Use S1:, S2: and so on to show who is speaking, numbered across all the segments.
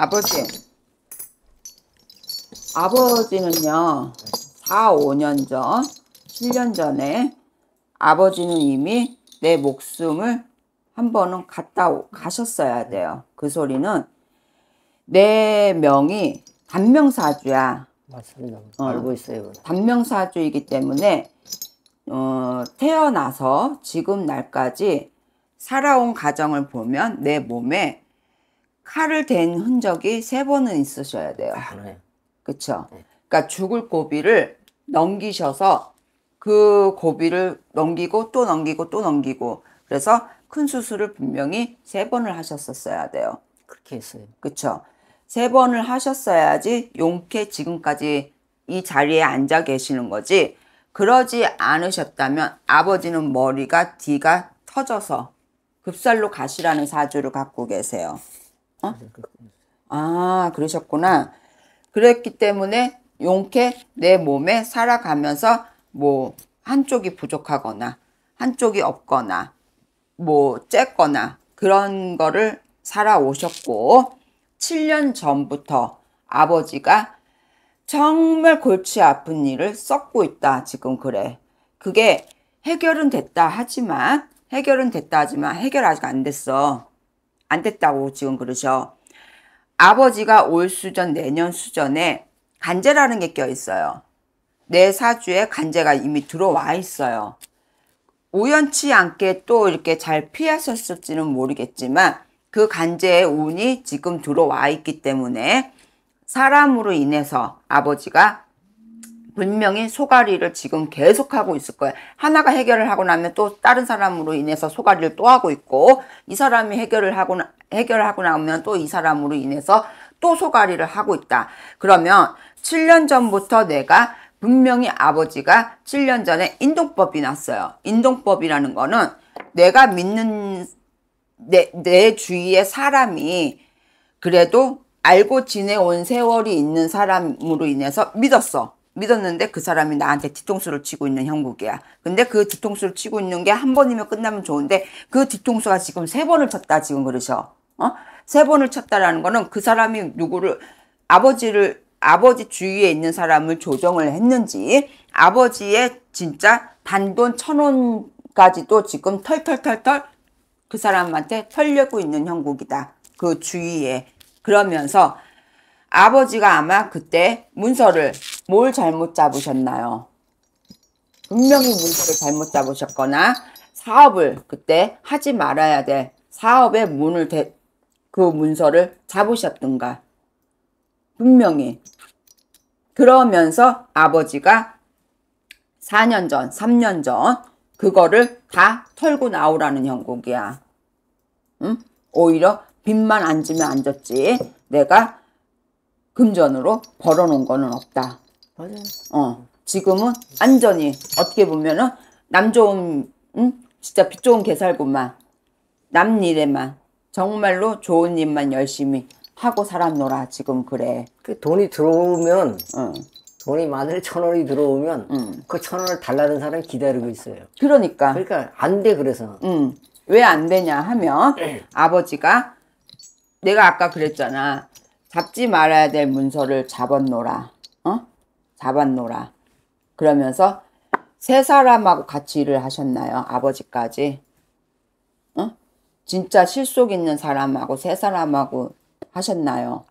S1: 아버지. 아버지는요, 4, 5년 전, 7년 전에 아버지는 이미 내 목숨을 한 번은 갔다 가셨어야 돼요. 그 소리는 내 명이 단명사주야.
S2: 맞습니다. 어, 알고
S1: 있어요. 단명사주이기 때문에 어, 태어나서 지금 날까지 살아온 과정을 보면 내 몸에 칼을 댄 흔적이 세 번은 있으셔야 돼요. 그래요. 그쵸? 네. 그니까 죽을 고비를 넘기셔서 그 고비를 넘기고 또 넘기고 또 넘기고 그래서 큰 수술을 분명히 세 번을 하셨었어야 돼요. 그렇게 했어요. 그쵸? 세 번을 하셨어야지 용케 지금까지 이 자리에 앉아 계시는 거지 그러지 않으셨다면 아버지는 머리가 뒤가 터져서 급살로 가시라는 사주를 갖고 계세요. 어? 그, 그, 그. 아, 그러셨구나. 그랬기 때문에 용케 내 몸에 살아가면서 뭐 한쪽이 부족하거나 한쪽이 없거나 뭐 쬐거나 그런 거를 살아오셨고 7년 전부터 아버지가 정말 골치 아픈 일을 썩고 있다 지금 그래 그게 해결은 됐다 하지만 해결은 됐다 하지만 해결 아직 안 됐어 안 됐다고 지금 그러셔. 아버지가 올 수전 내년 수전에 간제라는 게 껴 있어요. 내 사주에 간제가 이미 들어와 있어요. 우연치 않게 또 이렇게 잘 피하셨을지는 모르겠지만 그 간제의 운이 지금 들어와 있기 때문에 사람으로 인해서 아버지가 분명히 소가리를 지금 계속하고 있을 거예요. 하나가 해결을 하고 나면 또 다른 사람으로 인해서 소가리를 또 하고 있고 이 사람이 해결을 하고 해결하고 나면 또 이 사람으로 인해서 또 소가리를 하고 있다. 그러면 7년 전부터 내가 분명히 아버지가 7년 전에 인동법이 났어요. 인동법이라는 거는 내가 믿는 내, 내 주위의 사람이 그래도 알고 지내온 세월이 있는 사람으로 인해서 믿었어. 믿었는데 그 사람이 나한테 뒤통수를 치고 있는 형국이야. 근데 그 뒤통수를 치고 있는 게 한 번이면 끝나면 좋은데 그 뒤통수가 지금 세 번을 쳤다 지금 그러셔. 어? 세 번을 쳤다라는 거는 그 사람이 누구를 아버지를 아버지 주위에 있는 사람을 조정을 했는지 아버지의 진짜 단돈 천 원까지도 지금 털털털털 그 사람한테 털려고 있는 형국이다. 그 주위에 그러면서 아버지가 아마 그때 문서를 뭘 잘못 잡으셨나요? 분명히 문제 잘못 잡으셨거나 사업을 그때 하지 말아야 될 사업의 문을 대, 그 문서를 잡으셨던가 분명히 그러면서 아버지가 4년 전, 3년 전 그거를 다 털고 나오라는 형국이야. 응? 오히려 빚만 안 지면 안 졌지. 내가 금전으로 벌어놓은 거는 없다. 맞아요. 어. 지금은 안전히 어떻게 보면은 남 좋은 응? 진짜 빛 좋은 개살구만 남 일에만 정말로
S2: 좋은 일만 열심히 하고 살았노라 지금 그래. 그 돈이 들어오면 응. 돈이 만약에 천 원이 들어오면 응. 그천 원을 달라는 사람 이 기다리고 있어요. 그러니까. 그러니까 안 돼 그래서. 응. 왜 안 되냐 하면 아버지가
S1: 내가 아까 그랬잖아. 잡지 말아야 될 문서를 잡았노라. 잡았노라. 그러면서 세 사람하고 같이 일을 하셨나요? 아버지까지. 어? 진짜 실속 있는 사람하고 세 사람하고 하셨나요?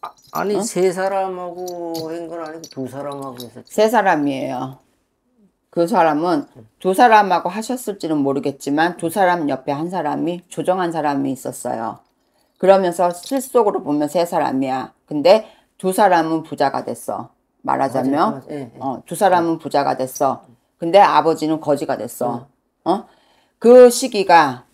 S1: 아, 아니 어? 세
S2: 사람하고 한 건 아니고 두 사람하고 했었죠.
S1: 세 사람이에요. 그 사람은 두 사람하고 하셨을지는 모르겠지만 두 사람 옆에 한 사람이 조정한 사람이 있었어요. 그러면서 실속으로 보면 세 사람이야. 근데 두 사람은 부자가 됐어. 말하자면 맞아, 맞아. 예, 예, 어, 두 사람은 부자가 됐어. 근데 아버지는 거지가 됐어. 음. 어? 그 시기가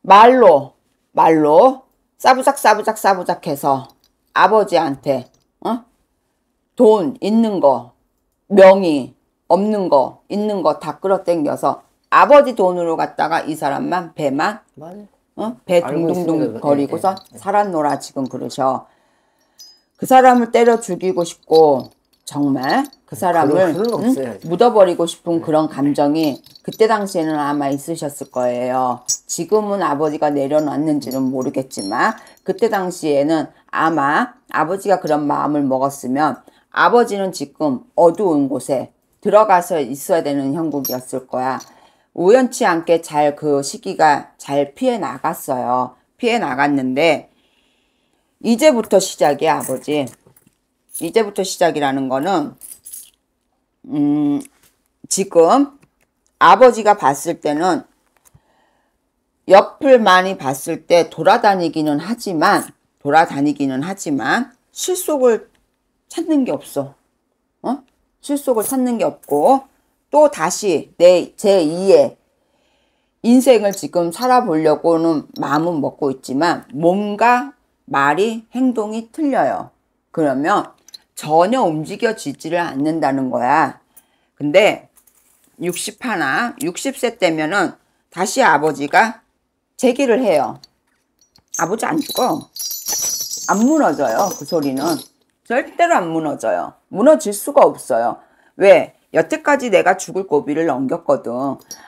S1: 말로 말로 싸부작 싸부작 싸부작 해서 아버지한테 어? 돈 있는 거 명의 없는 거 있는 거 다 끌어당겨서 아버지 돈으로 갔다가 이 사람만 배만 어? 배 둥둥둥 거리고서 예, 예. 살았노라 지금 그러셔 그 사람을 때려 죽이고 싶고 정말 그 네, 사람을 응? 묻어버리고 싶은 네. 그런 감정이 네. 그때 당시에는 아마 있으셨을 거예요. 지금은 아버지가 내려놨는지는 모르겠지만 그때 당시에는 아마 아버지가 그런 마음을 먹었으면 아버지는 지금 어두운 곳에 들어가서 있어야 되는 형국이었을 거야. 우연치 않게 잘 그 시기가 잘 피해 나갔어요. 피해 나갔는데 이제부터 시작이야 아버지. 이제부터 시작이라는 거는 음, 지금 아버지가 봤을 때는 옆을 많이 봤을 때 돌아다니기는 하지만 돌아다니기는 하지만 실속을 찾는 게 없어. 어? 실속을 찾는 게 없고 또 다시 내 제2의 인생을 지금 살아보려고는 마음은 먹고 있지만 몸과 말이 행동이 틀려요. 그러면 전혀 움직여지지를 않는다는 거야. 근데 60하나, 60세 때면은 다시 아버지가 재기를 해요. 아버지 안 죽어. 안 무너져요. 그 소리는. 절대로 안 무너져요. 무너질 수가 없어요. 왜? 여태까지 내가 죽을 고비를 넘겼거든.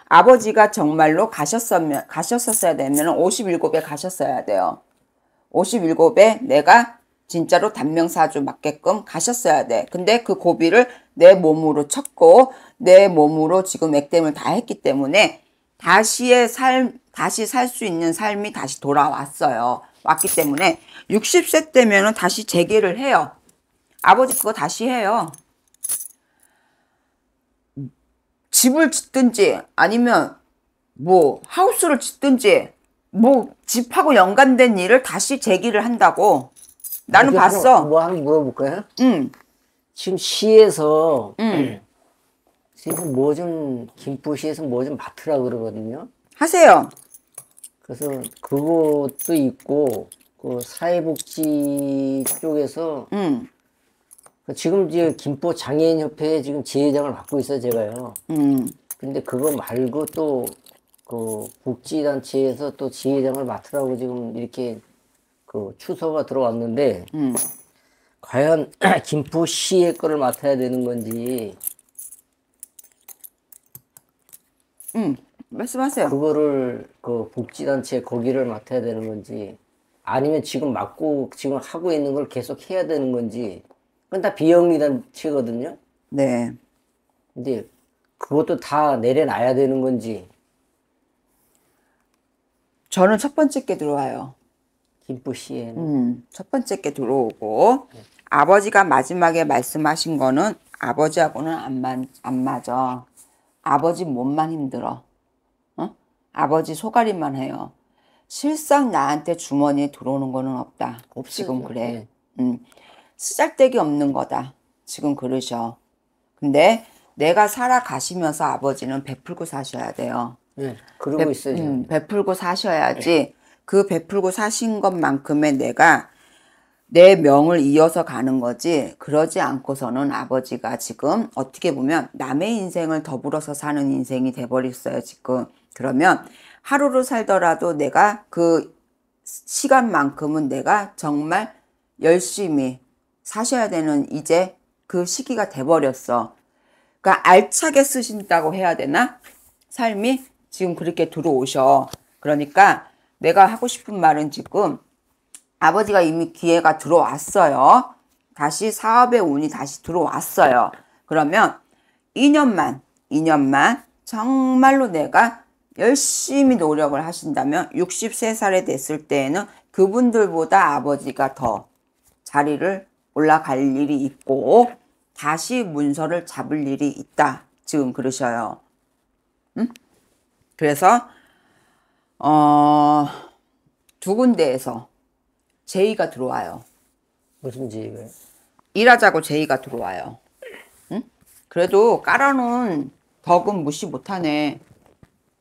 S1: 아버지가 정말로 가셨었면, 가셨었어야 되면 57에 가셨어야 돼요. 57에 내가 진짜로 단명사주 맞게끔 가셨어야 돼. 근데 그 고비를 내 몸으로 쳤고 내 몸으로 지금 액땜을 다 했기 때문에 다시의 삶, 다시 살 수 있는 삶이 다시 돌아왔어요. 왔기 때문에 60세 때면 다시 재개를 해요. 아버지 그거 다시 해요. 집을 짓든지 아니면 뭐 하우스를 짓든지 뭐 집하고 연관된 일을 다시 재기를 한다고 나는 봤어.
S2: 뭐하 물어볼까요? 응. 지금 시에서 응. 지금 뭐 좀 김포시에서 뭐 좀 맡으라 그러거든요. 하세요. 그래서 그것도 있고 그 사회복지 쪽에서 응. 그 지금 이제 김포 장애인 협회 지금 지회장을 맡고 있어 제가요. 음. 근데 그거 말고 또 그 복지단체에서 또 지회장을 맡으라고 지금 이렇게 그 추서가 들어왔는데 음. 과연 김포시의 거를 맡아야 되는 건지 음 말씀하세요 그거를 그 복지단체 거기를 맡아야 되는 건지 아니면 지금 맡고 지금 하고 있는 걸 계속 해야 되는 건지 그건 다 비영리단체거든요 네 근데 그것도 다 내려놔야 되는 건지 저는 첫 번째 게 들어와요
S1: 일부 시에는 음, 첫 번째 게 들어오고 네. 아버지가 마지막에 말씀하신 거는 아버지하고는 안, 마, 안 맞아. 아버지 몸만 힘들어. 어? 아버지 소가리만 해요. 실상 나한테 주머니에 들어오는 거는 없다. 없어요. 지금 그래. 네. 음. 쓰잘데기 없는 거다. 지금 그러셔. 근데 내가 살아가시면서 아버지는 베풀고 사셔야 돼요. 네, 그러고 있어요. 음, 베풀고 사셔야지 네. 그 베풀고 사신 것만큼의 내가 내 명을 이어서 가는 거지 그러지 않고서는 아버지가 지금 어떻게 보면 남의 인생을 더불어서 사는 인생이 돼버렸어요 지금 그러면 하루를 살더라도 내가 그 시간만큼은 내가 정말 열심히 사셔야 되는 이제 그 시기가 돼버렸어 그러니까 알차게 쓰신다고 해야 되나 삶이 지금 그렇게 들어오셔 그러니까 내가 하고 싶은 말은 지금 아버지가 이미 기회가 들어왔어요. 다시 사업의 운이 다시 들어왔어요. 그러면 2년만, 2년만 정말로 내가 열심히 노력을 하신다면 63살에 됐을 때에는 그분들보다 아버지가 더 자리를 올라갈 일이 있고 다시 문서를 잡을 일이 있다. 지금 그러셔요. 응? 그래서 어, 두 군데에서 제의가 들어와요. 무슨 제의가요? 일하자고 제의가 들어와요.
S2: 응? 그래도 깔아놓은 덕은 무시 못하네.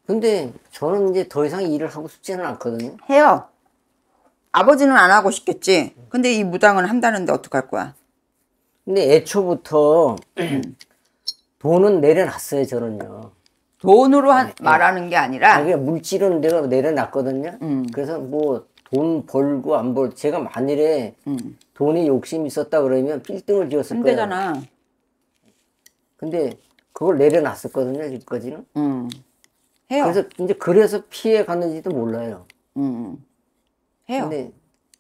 S2: 근데 저는 이제 더 이상 일을 하고 싶지는 않거든요. 해요.
S1: 아버지는 안 하고 싶겠지. 근데 이 무당은 한다는데 어떡할 거야?
S2: 근데 애초부터 음. 돈은 내려놨어요, 저는요. 돈으로 한, 아, 말하는 게 아니라 이게 물질은 내가 내려놨거든요. 음. 그래서 뭐 돈 벌고 안벌 제가 만일에 음. 돈에 욕심 있었다 그러면 빌딩을 지었을 거예요. 근데 그걸 내려놨었거든요 지금까지는. 음. 해요. 그래서 이제 그래서 피해 갔는지도 몰라요. 음. 음. 해요. 근데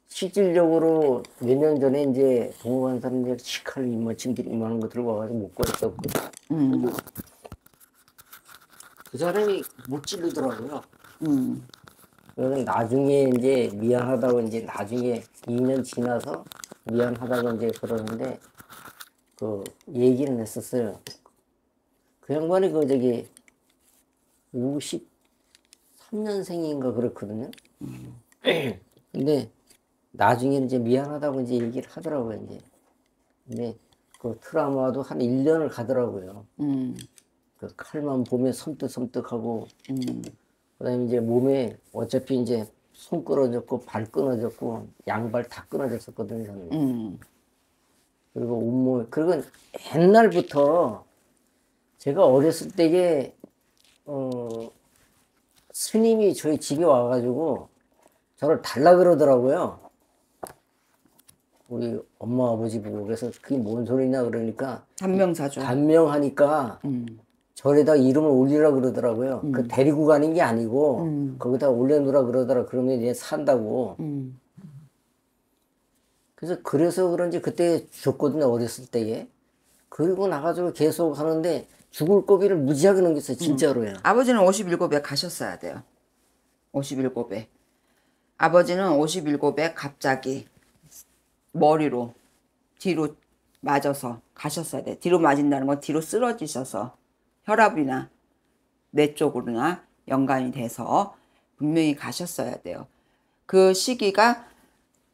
S2: 실질적으로 몇 년 전에 이제 동호반 사람들 시칼 이만큼 뭐, 이만한 뭐 거 들고 와서 못 구했었고. 음. 그 사람이 못지르더라고요 음. 그러면 나중에 이제 미안하다고 이제 나중에 2년 지나서 미안하다고 이제 그러는데 그 얘기는 했었어요. 그 양반이 그 저기 53년생인가 그렇거든요. 음. 근데 나중에 이제 미안하다고 이제 얘기를 하더라고요, 이제. 근데 그 트라마도 한 1년을 가더라고요. 음. 그 칼만 보면 섬뜩섬뜩하고 음. 그다음에 이제 몸에 어차피 이제 손 끊어졌고 발 끊어졌고 양발 다 끊어졌었거든요. 저는. 음. 그리고 온몸 그리고 옛날부터 제가 어렸을 때에 어, 스님이 저희 집에 와가지고 저를 달라 그러더라고요. 우리 엄마 아버지 보고 그래서 그게 뭔 소리냐 그러니까 단명사죠. 단명하니까 음. 절에다 이름을 올리라 그러더라고요. 그 음. 그 데리고 가는 게 아니고 음. 거기다 올려놓으라 그러더라. 그러면 이제 산다고. 음. 그래서 그래서 그런지 그때 줬거든요. 어렸을 때에. 그리고 나가지고 계속 하는데 죽을 고비를 무지하게 넘겼어요. 음. 진짜로요.
S1: 아버지는 57에 가셨어야 돼요. 57에. 아버지는 57에 갑자기 머리로 뒤로 맞아서 가셨어야 돼. 뒤로 맞은다는 건 뒤로 쓰러지셔서 혈압이나 뇌 쪽으로나 연관이 돼서 분명히 가셨어야 돼요. 그 시기가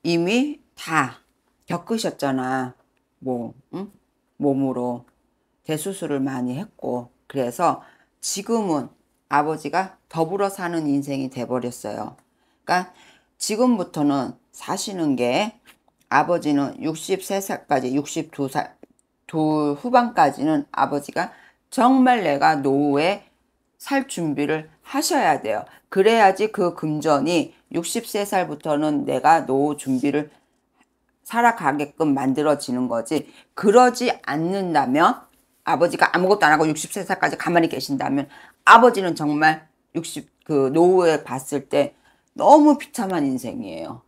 S1: 이미 다 겪으셨잖아. 뭐, 응? 몸으로 대수술을 많이 했고. 그래서 지금은 아버지가 더불어 사는 인생이 돼버렸어요. 그러니까 지금부터는 사시는 게 아버지는 63살까지 62살 후반까지는 아버지가 정말 내가 노후에 살 준비를 하셔야 돼요. 그래야지 그 금전이 60세 살부터는 내가 노후 준비를 살아가게끔 만들어지는 거지. 그러지 않는다면 아버지가 아무것도 안 하고 60세 살까지 가만히 계신다면 아버지는 정말 60, 그 노후에 봤을 때 너무 비참한 인생이에요.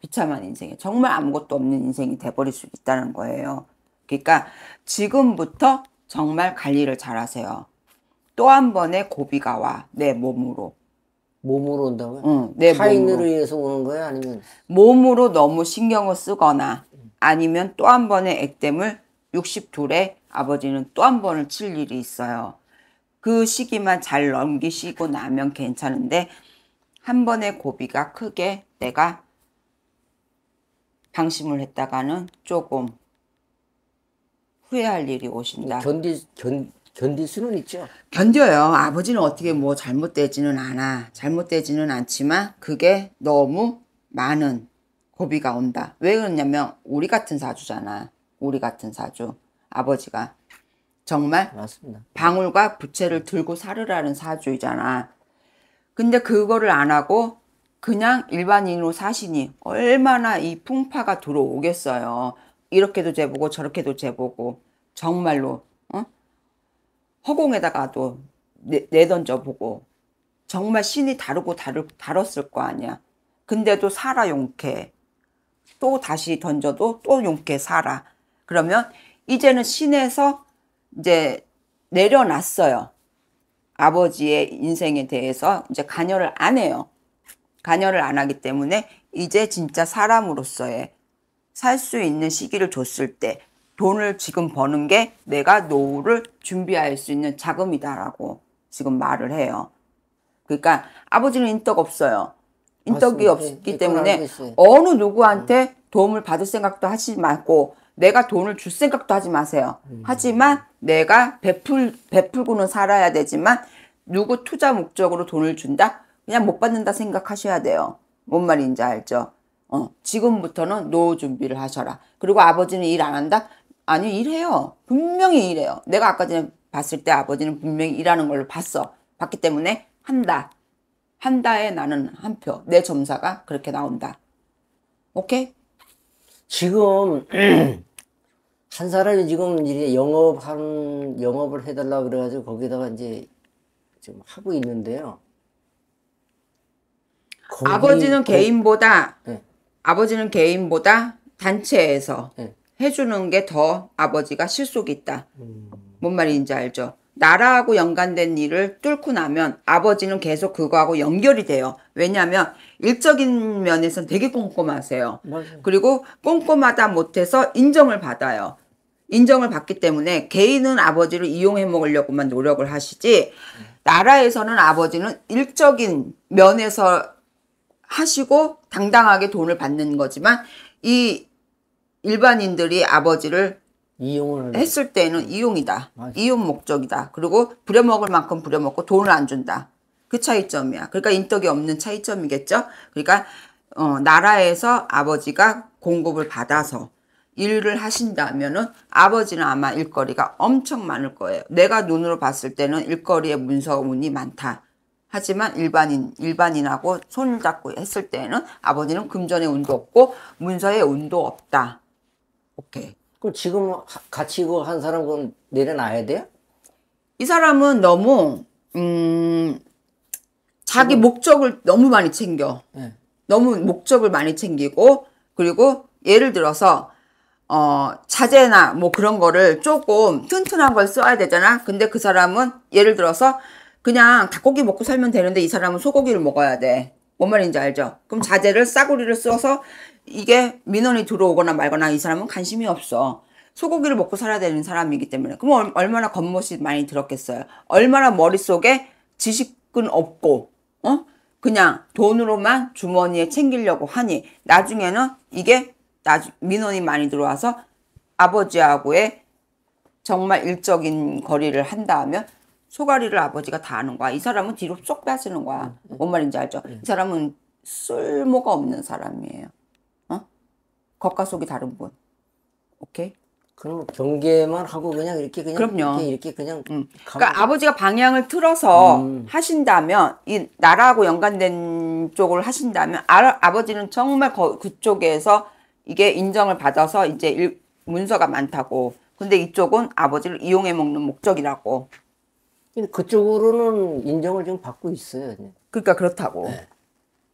S1: 비참한 인생이 정말 아무것도 없는 인생이 돼버릴 수 있다는 거예요. 그러니까 지금부터 정말 관리를 잘 하세요. 또 한 번의 고비가 와, 내 몸으로. 몸으로 온다고요? 응, 내타인으 몸으로.
S2: 인해서 오는 거예요? 아니면?
S1: 몸으로 너무 신경을 쓰거나 아니면 또 한 번의 액땜을 62에 아버지는 또 한 번을 칠 일이 있어요. 그 시기만 잘 넘기시고 나면 괜찮은데 한 번의 고비가 크게 내가 방심을 했다가는 조금 후회할 일이 오신다. 견디 견
S2: 견딜 수는 있죠.
S1: 견뎌요. 아버지는 어떻게 뭐 잘못되지는 않아. 잘못되지는 않지만 그게 너무 많은 고비가 온다. 왜 그러냐면 우리 같은 사주잖아. 우리 같은 사주. 아버지가 정말 맞습니다. 방울과 부채를 들고 살으라는 사주이잖아. 근데 그거를 안 하고 그냥 일반인으로 사시니 얼마나 이 풍파가 들어오겠어요. 이렇게도 재보고 저렇게도 재보고 정말로 어? 허공에다가도 내, 내던져 보고 정말 신이 다르고 다르, 다뤘을 거 아니야. 근데도 살아 용케 또 다시 던져도 또 용케 살아. 그러면 이제는 신에서 이제 내려놨어요. 아버지의 인생에 대해서 이제 간여를 안 해요. 간여를 안 하기 때문에 이제 진짜 사람으로서의 살수 있는 시기를 줬을 때 돈을 지금 버는 게 내가 노후를 준비할 수 있는 자금이다라고 지금 말을 해요. 그러니까 아버지는 인덕 없어요. 인덕이 맞습니다. 없기 네, 때문에 어느 누구한테 음. 도움을 받을 생각도 하지 말고 내가 돈을 줄 생각도 하지 마세요. 음. 하지만 내가 베풀, 베풀고는 살아야 되지만 누구 투자 목적으로 돈을 준다? 그냥 못 받는다 생각하셔야 돼요. 뭔 말인지 알죠? 어, 지금부터는 노후 준비를 하셔라. 그리고 아버지는 일 안 한다? 아니 일해요. 분명히 일해요. 내가 아까 전에 봤을 때 아버지는 분명히 일하는 걸로 봤어. 봤기 때문에 한다. 한다에 나는 한 표. 내 점사가 그렇게 나온다.
S2: 오케이? 지금 한 사람이 지금 이제 영업한 영업을 해달라 그래가지고 거기다가 이제 지금 하고 있는데요. 거기... 아버지는
S1: 개인보다 네. 아버지는 개인보다 단체에서 네. 해주는 게 더 아버지가 실속이 있다. 음. 뭔 말인지 알죠? 나라하고 연관된 일을 뚫고 나면 아버지는 계속 그거하고 연결이 돼요. 왜냐하면 일적인 면에서는 되게 꼼꼼하세요. 맞아요. 그리고 꼼꼼하다 못해서 인정을 받아요. 인정을 받기 때문에 개인은 아버지를 이용해 먹으려고만 노력을 하시지 네. 나라에서는 아버지는 일적인 면에서 하시고 당당하게 돈을 받는 거지만 이 일반인들이 아버지를 이용을 했을 때는 이용이다. 맞아. 이용 목적이다. 그리고 부려먹을 만큼 부려먹고 돈을 안 준다. 그 차이점이야. 그러니까 인덕이 없는 차이점이겠죠. 그러니까 어, 나라에서 아버지가 공급을 받아서 일을 하신다면은 아버지는 아마 일거리가 엄청 많을 거예요. 내가 눈으로 봤을 때는 일거리에 문서문이 많다. 하지만 일반인, 일반인하고 손을 잡고 했을 때는 아버지는 금전의 운도 없고 문서의 운도 없다. 오케이. 그럼 지금 같이 이거 한 사람 그 내려놔야 돼요? 이 사람은 너무, 음, 자기 지금... 목적을 너무 많이 챙겨. 네. 너무 목적을 많이 챙기고, 그리고 예를 들어서, 어, 자재나 뭐 그런 거를 조금 튼튼한 걸 써야 되잖아. 근데 그 사람은 예를 들어서 그냥 닭고기 먹고 살면 되는데 이 사람은 소고기를 먹어야 돼. 뭔 말인지 알죠? 그럼 자재를 싸구리를 써서 이게 민원이 들어오거나 말거나 이 사람은 관심이 없어. 소고기를 먹고 살아야 되는 사람이기 때문에 그럼 얼마나 겉멋이 많이 들었겠어요. 얼마나 머릿속에 지식은 없고 어? 그냥 돈으로만 주머니에 챙기려고 하니 나중에는 이게 나주, 민원이 많이 들어와서 아버지하고의 정말 일적인 거리를 한다면 소가리를 아버지가 다 아는 거야. 이 사람은 뒤로 쏙 빠지는 거야. 응. 음, 음. 뭔 말인지 알죠? 응. 음. 이 사람은 쓸모가 없는 사람이에요. 어? 겉과 속이 다른 분.
S2: 오케이? 그럼 경계만 하고 그냥 이렇게 그냥 그럼요. 이렇게, 이렇게 그냥 응. 그러니까
S1: 아버지가 방향을 틀어서 음. 하신다면 이 나라하고 연관된 쪽을 하신다면 아, 버지는 정말 거, 그쪽에서 이게 인정을 받아서 이제 일, 문서가 많다고 근데 이쪽은 아버지를 이용해 먹는 목적이라고
S2: 그쪽으로는 인정을 좀 받고
S1: 있어요. 그러니까 그렇다고. 네.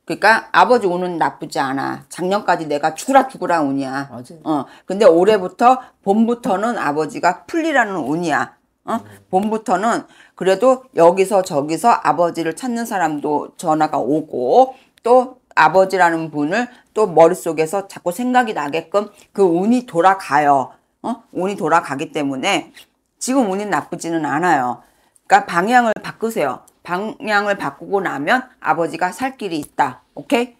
S1: 그러니까 아버지 운은 나쁘지 않아. 작년까지 내가 죽으라 죽으라 운이야. 맞아요. 어. 근데 올해부터 봄부터는 아버지가 풀리라는 운이야. 어? 음. 봄부터는 그래도 여기서 저기서 아버지를 찾는 사람도 전화가 오고 또 아버지라는 분을 또 머릿속에서 자꾸 생각이 나게끔 그 운이 돌아가요. 어? 운이 돌아가기 때문에 지금 운이 나쁘지는 않아요. 그러니까 방향을 바꾸세요. 방향을 바꾸고 나면 아버지가 살 길이 있다. 오케이?